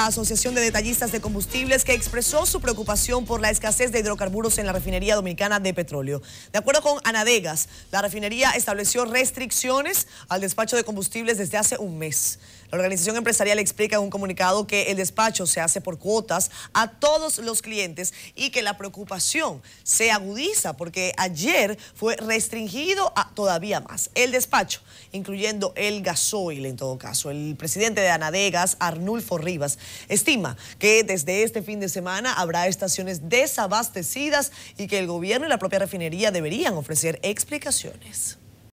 La Asociación de Detallistas de Combustibles que expresó su preocupación por la escasez de hidrocarburos en la refinería dominicana de petróleo. De acuerdo con Anadegas, la refinería estableció restricciones al despacho de combustibles desde hace un mes. La organización empresarial explica en un comunicado que el despacho se hace por cuotas a todos los clientes y que la preocupación se agudiza porque ayer fue restringido a todavía más el despacho, incluyendo el gasoil en todo caso. El presidente de Anadegas, Arnulfo Rivas, Estima que desde este fin de semana habrá estaciones desabastecidas y que el gobierno y la propia refinería deberían ofrecer explicaciones.